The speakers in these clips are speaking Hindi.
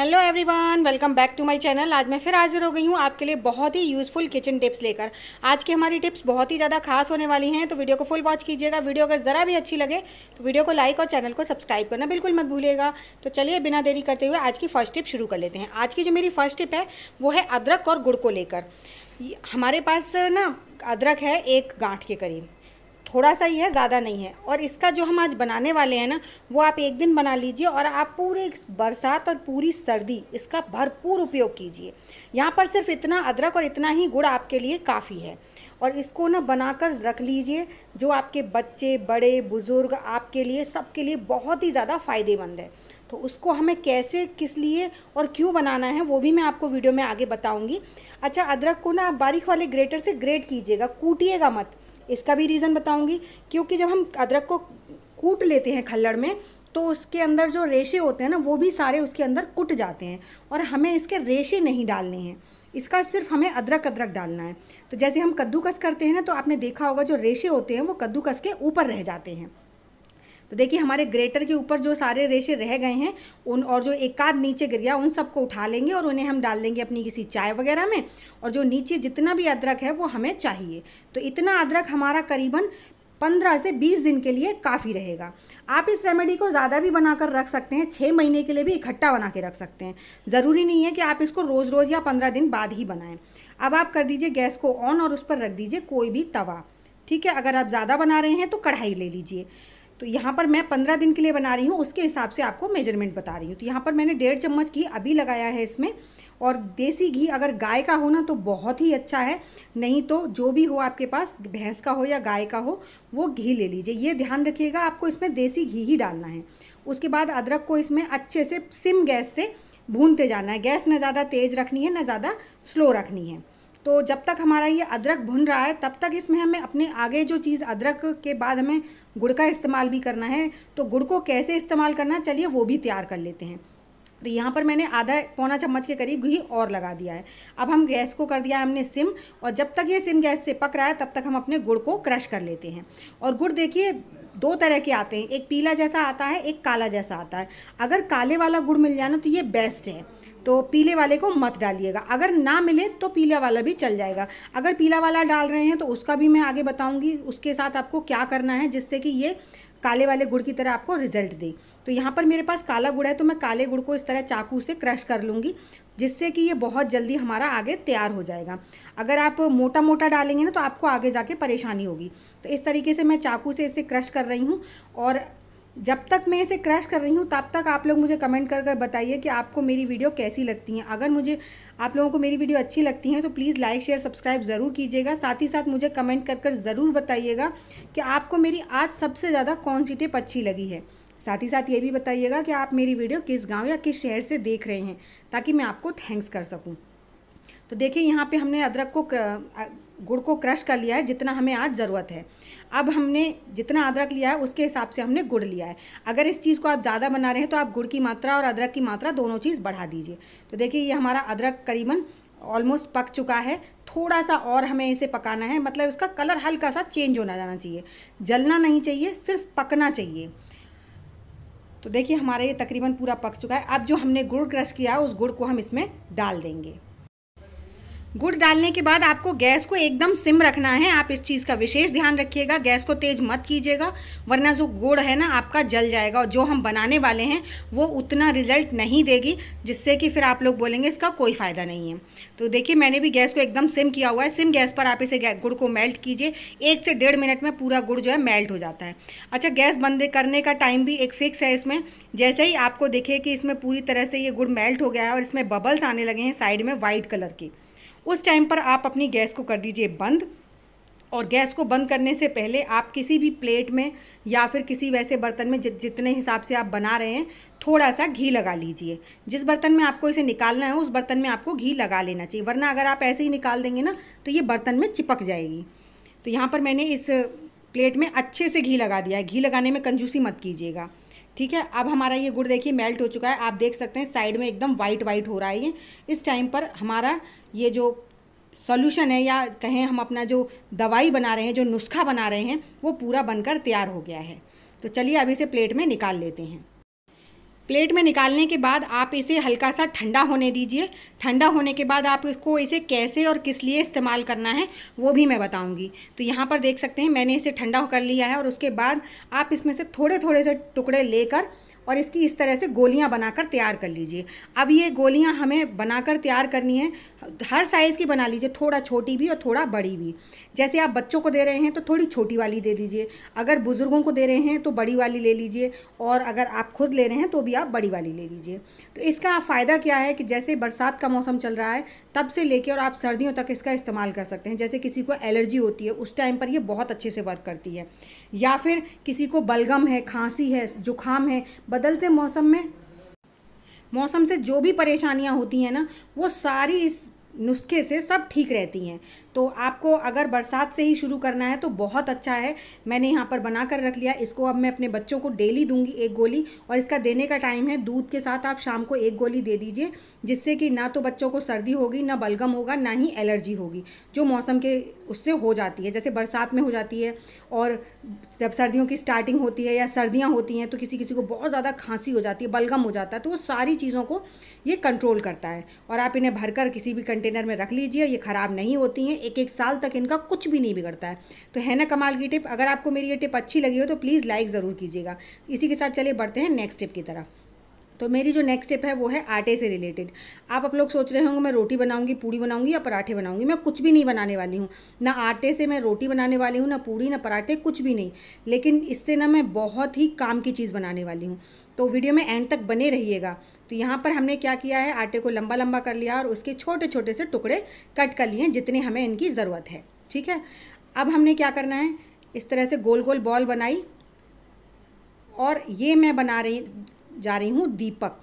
hello everyone welcome back to my channel आज मैं फिर हाजिर हो गई हूँ आपके लिए बहुत ही यूज़फुल किचन टिप्स लेकर आज की हमारी टिप्स बहुत ही ज़्यादा खास होने वाली हैं तो वीडियो को फुल वॉच कीजिएगा वीडियो अगर ज़रा भी अच्छी लगे तो वीडियो को लाइक और चैनल को सब्सक्राइब करना बिल्कुल मत भूलिएगा तो चलिए बिना देरी करते हुए आज की फर्स्ट टिप शुरू कर लेते हैं आज की जो मेरी फर्स्ट टिप है वो है अदरक और गुड़ को लेकर हमारे पास ना अदरक है एक गांठ के करीब थोड़ा सा ही है ज़्यादा नहीं है और इसका जो हम आज बनाने वाले हैं ना वो आप एक दिन बना लीजिए और आप पूरे बरसात और पूरी सर्दी इसका भरपूर उपयोग कीजिए यहाँ पर सिर्फ इतना अदरक और इतना ही गुड़ आपके लिए काफ़ी है और इसको ना बनाकर रख लीजिए जो आपके बच्चे बड़े बुज़ुर्ग आपके लिए सबके लिए बहुत ही ज़्यादा फ़ायदेमंद है तो उसको हमें कैसे किस लिए और क्यों बनाना है वो भी मैं आपको वीडियो में आगे बताऊँगी अच्छा अदरक को ना आप बारीक वाले ग्रेटर से ग्रेट कीजिएगा कूटिएगा मत इसका भी रीज़न बताऊंगी क्योंकि जब हम अदरक को कूट लेते हैं खल्लड़ में तो उसके अंदर जो रेशे होते हैं ना वो भी सारे उसके अंदर कूट जाते हैं और हमें इसके रेशे नहीं डालने हैं इसका सिर्फ हमें अदरक अदरक डालना है तो जैसे हम कद्दूकस करते हैं ना तो आपने देखा होगा जो रेशे होते हैं वो कद्दूकस के ऊपर रह जाते हैं तो देखिए हमारे ग्रेटर के ऊपर जो सारे रेशे रह गए हैं उन और जो एक आध नीचे गिर गया उन सबको उठा लेंगे और उन्हें हम डाल देंगे अपनी किसी चाय वगैरह में और जो नीचे जितना भी अदरक है वो हमें चाहिए तो इतना अदरक हमारा करीबन पंद्रह से बीस दिन के लिए काफ़ी रहेगा आप इस रेमेडी को ज़्यादा भी बनाकर रख सकते हैं छः महीने के लिए भी इकट्ठा बना के रख सकते हैं ज़रूरी नहीं है कि आप इसको रोज़ रोज़ या पंद्रह दिन बाद ही बनाएं अब आप कर दीजिए गैस को ऑन और उस पर रख दीजिए कोई भी तवा ठीक है अगर आप ज़्यादा बना रहे हैं तो कढ़ाई ले लीजिए तो यहाँ पर मैं पंद्रह दिन के लिए बना रही हूँ उसके हिसाब से आपको मेजरमेंट बता रही हूँ तो यहाँ पर मैंने डेढ़ चम्मच घी अभी लगाया है इसमें और देसी घी अगर गाय का हो ना तो बहुत ही अच्छा है नहीं तो जो भी हो आपके पास भैंस का हो या गाय का हो वो घी ले लीजिए ये ध्यान रखिएगा आपको इसमें देसी घी ही डालना है उसके बाद अदरक को इसमें अच्छे से सिम गैस से भूनते जाना है गैस ना ज़्यादा तेज़ रखनी है ना ज़्यादा स्लो रखनी है तो जब तक हमारा ये अदरक भुन रहा है तब तक इसमें हमें अपने आगे जो चीज़ अदरक के बाद हमें गुड़ का इस्तेमाल भी करना है तो गुड़ को कैसे इस्तेमाल करना चलिए वो भी तैयार कर लेते हैं तो यहाँ पर मैंने आधा पौना चम्मच के करीब घी और लगा दिया है अब हम गैस को कर दिया है हमने सिम और जब तक ये सिम गैस से पक रहा है तब तक हम अपने गुड़ को क्रश कर लेते हैं और गुड़ देखिए दो तरह के आते हैं एक पीला जैसा आता है एक काला जैसा आता है अगर काले वाला गुड़ मिल जाए ना तो ये बेस्ट है तो पीले वाले को मत डालिएगा अगर ना मिले तो पीला वाला भी चल जाएगा अगर पीला वाला डाल रहे हैं तो उसका भी मैं आगे बताऊँगी उसके साथ आपको क्या करना है जिससे कि ये काले वाले गुड़ की तरह आपको रिजल्ट दे तो यहाँ पर मेरे पास काला गुड़ है तो मैं काले गुड़ को इस तरह चाकू से क्रश कर लूँगी जिससे कि ये बहुत जल्दी हमारा आगे तैयार हो जाएगा अगर आप मोटा मोटा डालेंगे ना तो आपको आगे जाके परेशानी होगी तो इस तरीके से मैं चाकू से इसे क्रश कर रही हूँ और जब तक मैं इसे क्रैश कर रही हूँ तब तक आप लोग मुझे कमेंट कर बताइए कि आपको मेरी वीडियो कैसी लगती हैं अगर मुझे आप लोगों को मेरी वीडियो अच्छी लगती है तो प्लीज़ लाइक शेयर सब्सक्राइब ज़रूर कीजिएगा साथ ही साथ मुझे कमेंट कर कर ज़रूर बताइएगा कि आपको मेरी आज सबसे ज़्यादा कौन सी टिप अच्छी लगी है साथ ही साथ ये भी बताइएगा कि आप मेरी वीडियो किस गाँव या किस शहर से देख रहे हैं ताकि मैं आपको थैंक्स कर सकूँ तो देखिए यहाँ पर हमने अदरक को गुड़ को क्रश कर लिया है जितना हमें आज ज़रूरत है अब हमने जितना अदरक लिया है उसके हिसाब से हमने गुड़ लिया है अगर इस चीज़ को आप ज़्यादा बना रहे हैं तो आप गुड़ की मात्रा और अदरक की मात्रा दोनों चीज़ बढ़ा दीजिए तो देखिए ये हमारा अदरक करीबन ऑलमोस्ट पक चुका है थोड़ा सा और हमें इसे पकाना है मतलब इसका कलर हल्का सा चेंज होना जाना चाहिए जलना नहीं चाहिए सिर्फ पकना चाहिए तो देखिए हमारा ये तकरीबन पूरा पक चुका है अब जो हमने गुड़ क्रश किया है उस गुड़ को हम इसमें डाल देंगे गुड़ डालने के बाद आपको गैस को एकदम सिम रखना है आप इस चीज़ का विशेष ध्यान रखिएगा गैस को तेज़ मत कीजिएगा वरना जो गुड़ है ना आपका जल जाएगा और जो हम बनाने वाले हैं वो उतना रिजल्ट नहीं देगी जिससे कि फिर आप लोग बोलेंगे इसका कोई फ़ायदा नहीं है तो देखिए मैंने भी गैस को एकदम सिम किया हुआ है सिम गैस पर आप इसे गुड़ को मेल्ट कीजिए एक से डेढ़ मिनट में पूरा गुड़ जो है मेल्ट हो जाता है अच्छा गैस बंद करने का टाइम भी एक फिक्स है इसमें जैसे ही आपको देखिए कि इसमें पूरी तरह से ये गुड़ मेल्ट हो गया है और इसमें बबल्स आने लगे हैं साइड में वाइट कलर की उस टाइम पर आप अपनी गैस को कर दीजिए बंद और गैस को बंद करने से पहले आप किसी भी प्लेट में या फिर किसी वैसे बर्तन में जितने हिसाब से आप बना रहे हैं थोड़ा सा घी लगा लीजिए जिस बर्तन में आपको इसे निकालना है उस बर्तन में आपको घी लगा लेना चाहिए वरना अगर आप ऐसे ही निकाल देंगे ना तो ये बर्तन में चिपक जाएगी तो यहाँ पर मैंने इस प्लेट में अच्छे से घी लगा दिया है घी लगाने में कंजूसी मत कीजिएगा ठीक है अब हमारा ये गुड़ देखिए मेल्ट हो चुका है आप देख सकते हैं साइड में एकदम वाइट वाइट हो रहा है ये इस टाइम पर हमारा ये जो सॉल्यूशन है या कहें हम अपना जो दवाई बना रहे हैं जो नुस्खा बना रहे हैं वो पूरा बनकर तैयार हो गया है तो चलिए अब इसे प्लेट में निकाल लेते हैं प्लेट में निकालने के बाद आप इसे हल्का सा ठंडा होने दीजिए ठंडा होने के बाद आप इसको इसे कैसे और किस लिए इस्तेमाल करना है वो भी मैं बताऊंगी तो यहाँ पर देख सकते हैं मैंने इसे ठंडा कर लिया है और उसके बाद आप इसमें से थोड़े थोड़े से टुकड़े लेकर और इसकी इस तरह से गोलियां बनाकर तैयार कर लीजिए अब ये गोलियां हमें बनाकर तैयार करनी है हर साइज़ की बना लीजिए थोड़ा छोटी भी और थोड़ा बड़ी भी जैसे आप बच्चों को दे रहे हैं तो थोड़ी छोटी वाली दे दीजिए अगर बुज़ुर्गों को दे रहे हैं तो बड़ी वाली ले लीजिए और अगर आप खुद ले रहे हैं तो भी आप बड़ी वाली ले लीजिए तो इसका फ़ायदा क्या है कि जैसे बरसात का मौसम चल रहा है तब से लेकर और आप सर्दियों तक इसका इस्तेमाल कर सकते हैं जैसे किसी को एलर्जी होती है उस टाइम पर यह बहुत अच्छे से वर्क करती है या फिर किसी को बलगम है खांसी है जुखाम है बदलते मौसम में मौसम से जो भी परेशानियां होती हैं ना वो सारी इस नुस्खे से सब ठीक रहती हैं तो आपको अगर बरसात से ही शुरू करना है तो बहुत अच्छा है मैंने यहाँ पर बना कर रख लिया इसको अब मैं अपने बच्चों को डेली दूंगी एक गोली और इसका देने का टाइम है दूध के साथ आप शाम को एक गोली दे दीजिए जिससे कि ना तो बच्चों को सर्दी होगी ना बलगम होगा ना ही एलर्जी होगी जो मौसम के उससे हो जाती है जैसे बरसात में हो जाती है और जब सर्दियों की स्टार्टिंग होती है या सर्दियाँ होती हैं तो किसी किसी को बहुत ज़्यादा खांसी हो जाती है बलगम हो जाता है तो वो सारी चीज़ों को ये कंट्रोल करता है और आप इन्हें भरकर किसी भी कंटे कंटेनर में रख लीजिए ये ख़राब नहीं होती हैं एक एक साल तक इनका कुछ भी नहीं बिगड़ता है तो है ना कमाल की टिप अगर आपको मेरी ये टिप अच्छी लगी हो तो प्लीज़ लाइक ज़रूर कीजिएगा इसी के साथ चलिए बढ़ते हैं नेक्स्ट टिप की तरफ तो मेरी जो नेक्स्ट स्टेप है वो है आटे से रिलेटेड आप आप लोग सोच रहे होंगे मैं रोटी बनाऊंगी पूड़ी बनाऊंगी या पराठे बनाऊंगी मैं कुछ भी नहीं बनाने वाली हूँ ना आटे से मैं रोटी बनाने वाली हूँ ना पूड़ी ना पराठे कुछ भी नहीं लेकिन इससे ना मैं बहुत ही काम की चीज़ बनाने वाली हूँ तो वीडियो में एंड तक बने रहिएगा तो यहाँ पर हमने क्या किया है आटे को लंबा लंबा कर लिया और उसके छोटे छोटे से टुकड़े कट कर लिए जितने हमें इनकी ज़रूरत है ठीक है अब हमने क्या करना है इस तरह से गोल गोल बॉल बनाई और ये मैं बना रही जा रही हूँ दीपक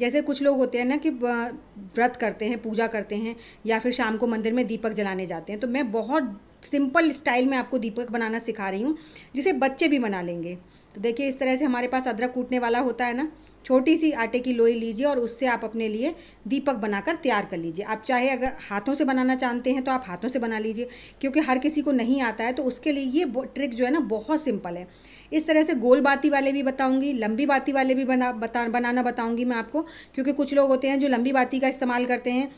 जैसे कुछ लोग होते हैं ना कि व्रत करते हैं पूजा करते हैं या फिर शाम को मंदिर में दीपक जलाने जाते हैं तो मैं बहुत सिंपल स्टाइल में आपको दीपक बनाना सिखा रही हूँ जिसे बच्चे भी बना लेंगे तो देखिए इस तरह से हमारे पास अदरक कूटने वाला होता है ना छोटी सी आटे की लोई लीजिए और उससे आप अपने लिए दीपक बनाकर तैयार कर लीजिए आप चाहे अगर हाथों से बनाना चाहते हैं तो आप हाथों से बना लीजिए क्योंकि हर किसी को नहीं आता है तो उसके लिए ये ट्रिक जो है ना बहुत सिंपल है इस तरह से गोल बाती वाले भी बताऊंगी लंबी बाती वाले भी बना बता बनाना बताऊंगी मैं आपको क्योंकि कुछ लोग होते हैं जो लंबी बाती का इस्तेमाल करते हैं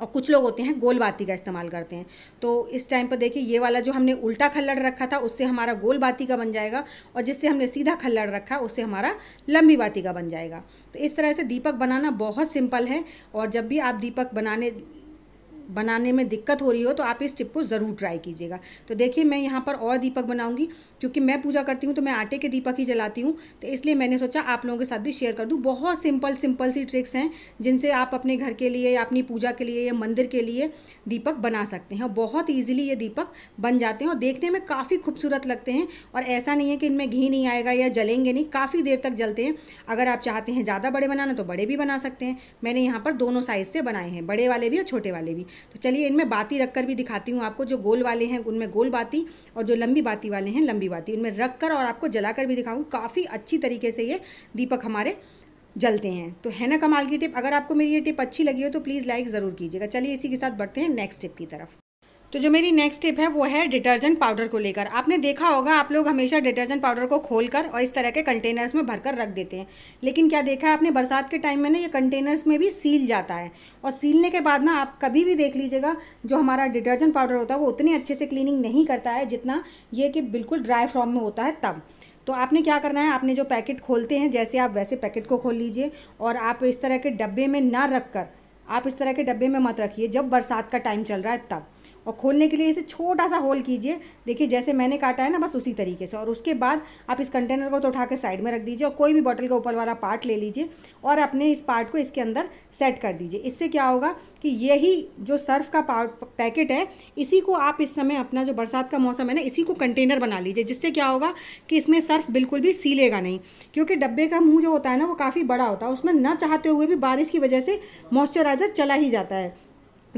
और कुछ लोग होते हैं गोल बाती का इस्तेमाल करते हैं तो इस टाइम पर देखिए ये वाला जो हमने उल्टा खल्लड़ रखा था उससे हमारा गोल बाती का बन जाएगा और जिससे हमने सीधा खल्लड़ रखा उससे हमारा लंबी बाती का बन जाएगा तो इस तरह से दीपक बनाना बहुत सिंपल है और जब भी आप दीपक बनाने बनाने में दिक्कत हो रही हो तो आप इस टिप को ज़रूर ट्राई कीजिएगा तो देखिए मैं यहाँ पर और दीपक बनाऊंगी क्योंकि मैं पूजा करती हूँ तो मैं आटे के दीपक ही जलाती हूँ तो इसलिए मैंने सोचा आप लोगों के साथ भी शेयर कर दूँ बहुत सिंपल सिंपल सी ट्रिक्स हैं जिनसे आप अपने घर के लिए या अपनी पूजा के लिए या मंदिर के लिए दीपक बना सकते हैं और बहुत ईजिली ये दीपक बन जाते हैं और देखने में काफ़ी खूबसूरत लगते हैं और ऐसा नहीं है कि इनमें घी नहीं आएगा या जलेंगे नहीं काफ़ी देर तक जलते हैं अगर आप चाहते हैं ज़्यादा बड़े बनाना तो बड़े भी बना सकते हैं मैंने यहाँ पर दोनों साइज़ से बनाए हैं बड़े वाले भी और छोटे वाले भी तो चलिए इनमें बाती रख कर भी दिखाती हूँ आपको जो गोल वाले हैं उनमें गोल बाती और जो लंबी बाती वाले हैं लंबी बाती इनमें रख कर और आपको जला कर भी दिखाऊँ काफ़ी अच्छी तरीके से ये दीपक हमारे जलते हैं तो है ना कमाल की टिप अगर आपको मेरी ये टिप अच्छी लगी हो तो प्लीज़ लाइक ज़रूर कीजिएगा चलिए इसी के साथ बढ़ते हैं नेक्स्ट टिप की तरफ तो जो मेरी नेक्स्ट टिप है वो है डिटर्जेंट पाउडर को लेकर आपने देखा होगा आप लोग हमेशा डिटर्जेंट पाउडर को खोल कर और इस तरह के कंटेनर्स में भरकर रख देते हैं लेकिन क्या देखा है आपने बरसात के टाइम में ना ये कंटेनर्स में भी सील जाता है और सीलने के बाद ना आप कभी भी देख लीजिएगा जो हमारा डिटर्जेंट पाउडर होता है वो उतने अच्छे से क्लीनिंग नहीं करता है जितना ये कि बिल्कुल ड्राई फॉर्म में होता है तब तो आपने क्या करना है आपने जो पैकेट खोलते हैं जैसे आप वैसे पैकेट को खोल लीजिए और आप इस तरह के डब्बे में ना रख कर आप इस तरह के डब्बे में मत रखिए जब बरसात का टाइम चल रहा है तब और खोलने के लिए इसे छोटा सा होल कीजिए देखिए जैसे मैंने काटा है ना बस उसी तरीके से और उसके बाद आप इस कंटेनर को तो उठा के साइड में रख दीजिए और कोई भी बॉटल का ऊपर वाला पार्ट ले लीजिए और अपने इस पार्ट को इसके अंदर सेट कर दीजिए इससे क्या होगा कि यही जो सर्फ का पैकेट है इसी को आप इस समय अपना जो बरसात का मौसम है ना इसी को कंटेनर बना लीजिए जिससे क्या होगा कि इसमें सर्फ बिल्कुल भी सीलेगा नहीं क्योंकि डब्बे का मुँह जो होता है ना वो काफ़ी बड़ा होता है उसमें न चाहते हुए भी बारिश की वजह से मॉइस्चराइजर चला ही जाता है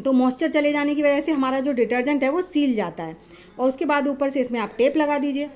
तो मॉइस्चर चले जाने की वजह से हमारा जो डिटर्जेंट है वो सील जाता है और उसके बाद ऊपर से इसमें आप टेप लगा दीजिए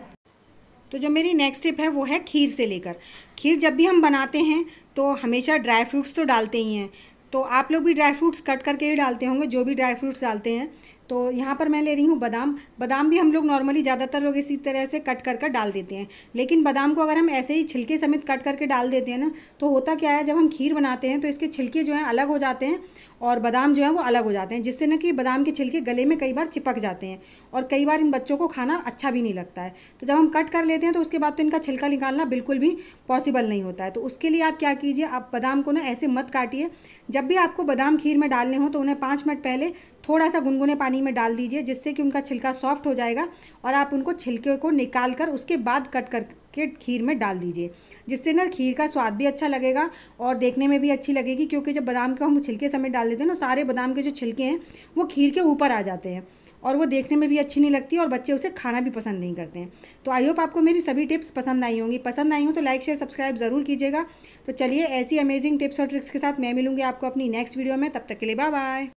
तो जो मेरी नेक्स्ट टिप है वो है खीर से लेकर खीर जब भी हम बनाते हैं तो हमेशा ड्राई फ्रूट्स तो डालते ही हैं तो आप लोग भी ड्राई फ्रूट्स कट करके ही डालते होंगे जो भी ड्राई फ्रूट्स डालते हैं तो यहाँ पर मैं ले रही हूँ बादाम बादाम भी हम लोग नॉर्मली ज़्यादातर लोग इसी तरह से कट कर कर डाल देते हैं लेकिन बादाम को अगर हम ऐसे ही छिलके समेत कट करके डाल देते हैं ना तो होता क्या है जब हम खीर बनाते हैं तो इसके छिलके जो हैं अलग हो जाते हैं और बादाम जो है वो अलग हो जाते हैं जिससे ना कि बादाम के छिलके गले में कई बार चिपक जाते हैं और कई बार इन बच्चों को खाना अच्छा भी नहीं लगता है तो जब हम कट कर लेते हैं तो उसके बाद तो इनका छिलका निकालना बिल्कुल भी पॉसिबल नहीं होता है तो उसके लिए आप क्या कीजिए आप बादाम को ना ऐसे मत काटिए जब भी आपको बादाम खीर में डालने हो तो उन्हें पाँच मिनट पहले थोड़ा सा गुनगुने पानी में डाल दीजिए जिससे कि उनका छिलका सॉफ्ट हो जाएगा और आप उनको छिलके को निकाल कर उसके बाद कट कर के खीर में डाल दीजिए जिससे ना खीर का स्वाद भी अच्छा लगेगा और देखने में भी अच्छी लगेगी क्योंकि जब बादाम को हम छिलके समेत डाल देते हैं ना सारे बादाम के जो छिलके हैं वो खीर के ऊपर आ जाते हैं और वो देखने में भी अच्छी नहीं लगती और बच्चे उसे खाना भी पसंद नहीं करते हैं तो आई होप आपको मेरी सभी टिप्स पसंद आई होंगी पसंद आई हो तो लाइक शेयर सब्सक्राइब ज़रूर कीजिएगा तो चलिए ऐसी अमेजिंग टिप्स और ट्रिक्स के साथ मैं मिलूंगी आपको अपनी नेक्स्ट वीडियो में तब तक के लिए बाय बाय